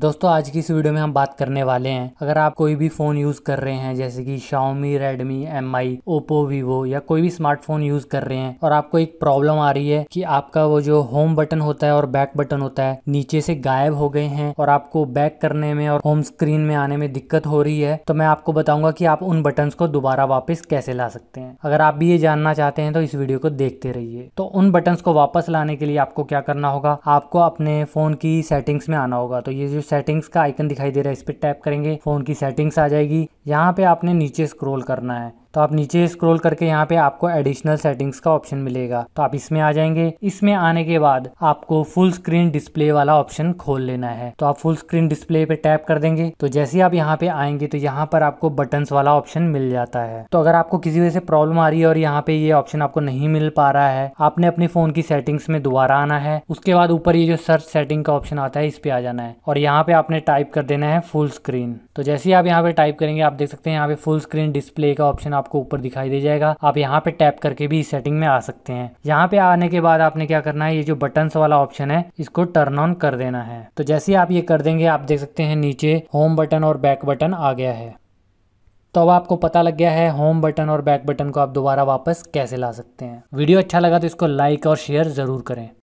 दोस्तों आज की इस वीडियो में हम बात करने वाले हैं अगर आप कोई भी फ़ोन यूज़ कर रहे हैं जैसे कि Xiaomi, Redmi, Mi, Oppo, Vivo या कोई भी स्मार्टफोन यूज़ कर रहे हैं और आपको एक प्रॉब्लम आ रही है कि आपका वो जो होम बटन होता है और बैक बटन होता है नीचे से गायब हो गए हैं और आपको बैक करने में और होम स्क्रीन में आने में दिक्कत हो रही है तो मैं आपको बताऊंगा कि आप उन बटन को दोबारा वापस कैसे ला सकते हैं अगर आप भी ये जानना चाहते हैं तो इस वीडियो को देखते रहिए तो उन बटन को वापस लाने के लिए आपको क्या करना होगा आपको अपने फ़ोन की सेटिंग्स में आना होगा तो ये जो सेटिंग्स का आइकन दिखाई दे रहा है इस पर टैप करेंगे फ़ोन की सेटिंग्स आ जाएगी यहाँ पे आपने नीचे स्क्रोल करना है तो आप नीचे स्क्रॉल करके यहाँ पे आपको एडिशनल सेटिंग्स का ऑप्शन मिलेगा तो आप इसमें आ जाएंगे इसमें आने के बाद आपको फुल स्क्रीन डिस्प्ले वाला ऑप्शन खोल लेना है तो आप फुल स्क्रीन डिस्प्ले पे टैप कर देंगे तो जैसे ही आप यहाँ पे आएंगे तो यहाँ पर आपको बटन वाला ऑप्शन मिल जाता है तो अगर आपको किसी वजह से प्रॉब्लम आ रही है और यहाँ पे ये ऑप्शन आपको नहीं मिल पा रहा है आपने अपने फोन की सेटिंग्स में दोबारा आना है उसके बाद ऊपर ये जो सर्च सेटिंग का ऑप्शन आता है इस पे आ जाना है और यहाँ पे आपने टाइप कर देना है फुल स्क्रीन तो जैसे ही आप यहाँ पे टाइप करेंगे आप देख सकते हैं यहाँ पे फुल स्क्रीन डिस्प्ले का ऑप्शन आपको ऊपर दिखाई दे जाएगा आप यहाँ पे टैप करके भी इस सेटिंग में आ सकते हैं यहाँ पे आने के बाद आपने क्या करना है ये जो बटन वाला ऑप्शन है इसको टर्न ऑन कर देना है तो जैसे ही आप ये कर देंगे आप देख सकते हैं नीचे होम बटन और बैक बटन आ गया है तो अब आपको पता लग गया है होम बटन और बैक बटन को आप दोबारा वापस कैसे ला सकते हैं वीडियो अच्छा लगा तो इसको लाइक और शेयर ज़रूर करें